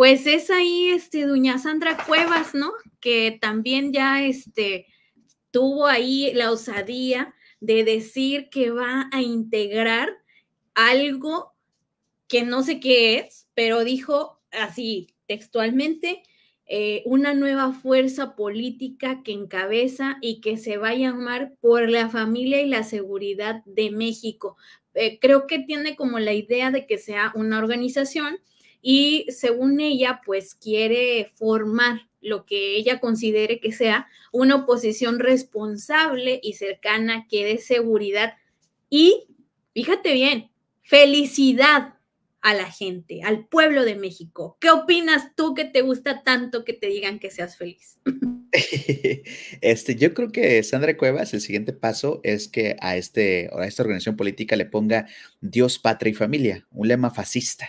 pues es ahí, este, doña Sandra Cuevas, ¿no? Que también ya, este, tuvo ahí la osadía de decir que va a integrar algo que no sé qué es, pero dijo así textualmente, eh, una nueva fuerza política que encabeza y que se va a llamar por la familia y la seguridad de México. Eh, creo que tiene como la idea de que sea una organización y según ella, pues quiere formar lo que ella considere que sea una oposición responsable y cercana que dé seguridad y, fíjate bien, felicidad a la gente, al pueblo de México. ¿Qué opinas tú que te gusta tanto que te digan que seas feliz? Este, yo creo que Sandra Cuevas, el siguiente paso es que a, este, a esta organización política le ponga Dios, patria y familia, un lema fascista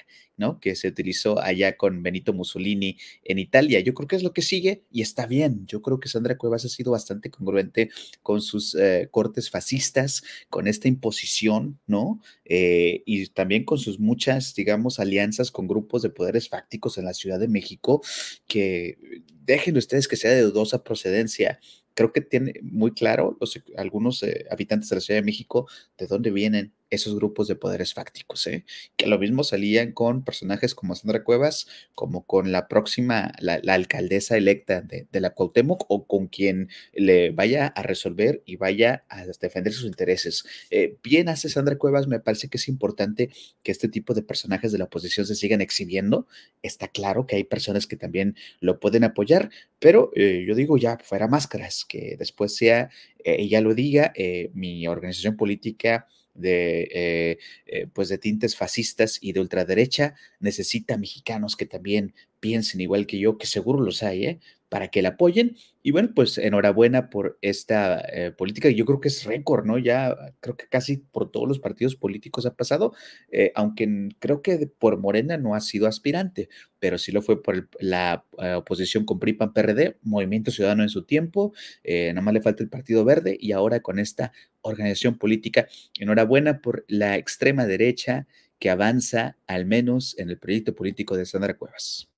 que se utilizó allá con Benito Mussolini en Italia. Yo creo que es lo que sigue y está bien. Yo creo que Sandra Cuevas ha sido bastante congruente con sus eh, cortes fascistas, con esta imposición, ¿no? Eh, y también con sus muchas, digamos, alianzas con grupos de poderes fácticos en la Ciudad de México, que dejen ustedes que sea de dudosa procedencia, creo que tiene muy claro los, algunos eh, habitantes de la Ciudad de México de dónde vienen, esos grupos de poderes fácticos, ¿eh? que lo mismo salían con personajes como Sandra Cuevas, como con la próxima, la, alcaldesa electa de, la Cuauhtémoc o con quien le vaya a resolver y vaya a defender sus intereses. Eh, bien hace Sandra Cuevas, me parece que es importante que este tipo de personajes de la oposición se sigan exhibiendo. Está claro que hay personas que también lo pueden apoyar, pero eh, yo digo ya fuera máscaras, que después sea ella eh, lo diga, eh, mi organización política de, eh, pues de tintes fascistas y de ultraderecha, necesita mexicanos que también piensen igual que yo, que seguro los hay, ¿eh? para que la apoyen. Y bueno, pues enhorabuena por esta eh, política. Yo creo que es récord, ¿no? Ya creo que casi por todos los partidos políticos ha pasado, eh, aunque creo que por Morena no ha sido aspirante, pero sí lo fue por la eh, oposición con pripan PRD, Movimiento Ciudadano en su tiempo, eh, nada más le falta el Partido Verde y ahora con esta organización política. Enhorabuena por la extrema derecha que avanza al menos en el proyecto político de Sandra Cuevas.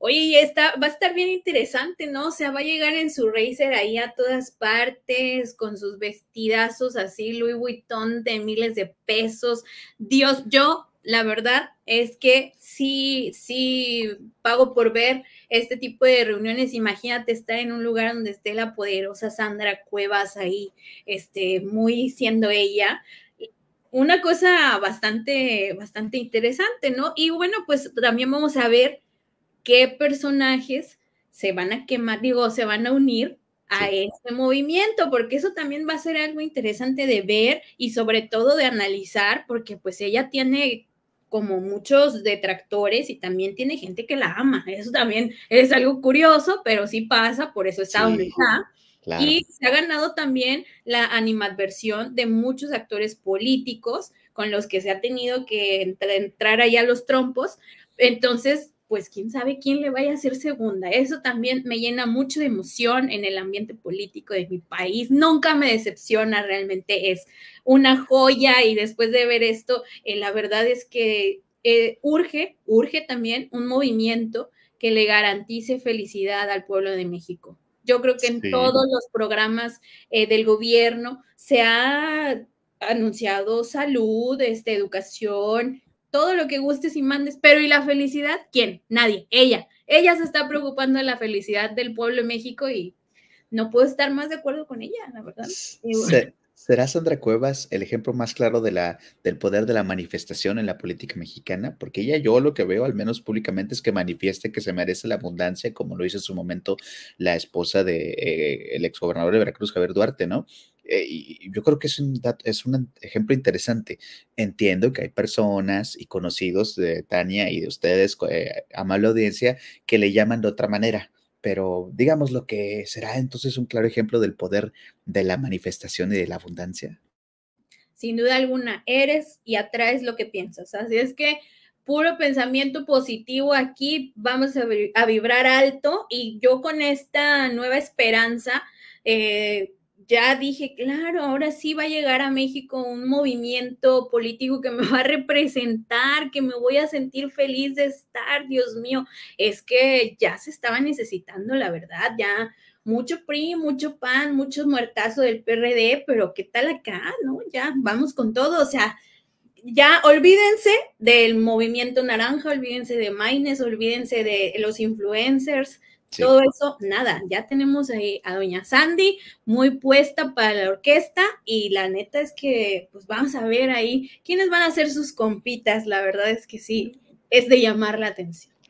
Oye, está, va a estar bien interesante, ¿no? O sea, va a llegar en su racer ahí a todas partes, con sus vestidazos así, Louis Vuitton de miles de pesos. Dios, yo, la verdad es que sí, sí pago por ver este tipo de reuniones. Imagínate estar en un lugar donde esté la poderosa Sandra Cuevas ahí, este, muy siendo ella una cosa bastante, bastante interesante, ¿no? Y bueno, pues también vamos a ver qué personajes se van a quemar, digo, se van a unir a este movimiento, porque eso también va a ser algo interesante de ver y sobre todo de analizar, porque pues ella tiene como muchos detractores y también tiene gente que la ama. Eso también es algo curioso, pero sí pasa, por eso está sí, Y se ha ganado también la animadversión de muchos actores políticos con los que se ha tenido que entrar ahí a los trompos. Entonces, pues quién sabe quién le vaya a ser segunda. Eso también me llena mucho de emoción en el ambiente político de mi país. Nunca me decepciona, realmente es una joya y después de ver esto, eh, la verdad es que eh, urge, urge también un movimiento que le garantice felicidad al pueblo de México. Yo creo que en todos los programas eh, del gobierno se ha anunciado salud, este, educación, todo lo que gustes y mandes, pero ¿y la felicidad? ¿Quién? Nadie, ella. Ella se está preocupando de la felicidad del pueblo de México y no puedo estar más de acuerdo con ella, la verdad. ¿Será Sandra Cuevas el ejemplo más claro del poder de la manifestación en la política mexicana? Porque ella, yo lo que veo, al menos públicamente, es que manifieste que se merece la abundancia, como lo hizo en su momento la esposa del de, eh, exgobernador de Veracruz, Javier Duarte, ¿no? Eh, yo creo que es un, es un ejemplo interesante. Entiendo que hay personas y conocidos de Tania y de ustedes, a eh, amable audiencia, que le llaman de otra manera, pero digamos lo que será entonces un claro ejemplo del poder de la manifestación y de la abundancia. Sin duda alguna, eres y atraes lo que piensas. Así es que puro pensamiento positivo aquí, vamos a, vibrar alto y yo con esta nueva esperanza, eh, ya dije, claro, ahora sí va a llegar a México un movimiento político que me va a representar, que me voy a sentir feliz de estar, Dios mío, es que ya se estaba necesitando, la verdad, ya mucho PRI, mucho PAN, muchos muertazos del PRD, pero ¿qué tal acá? No, ya vamos con todo, o sea, ya olvídense del movimiento naranja, olvídense de Maines, olvídense de los influencers, todo eso, nada, ya tenemos ahí a doña Sandy muy puesta para la orquesta y la neta es que pues vamos a ver ahí quiénes van a ser sus compitas, la verdad es que sí, es de llamar la atención.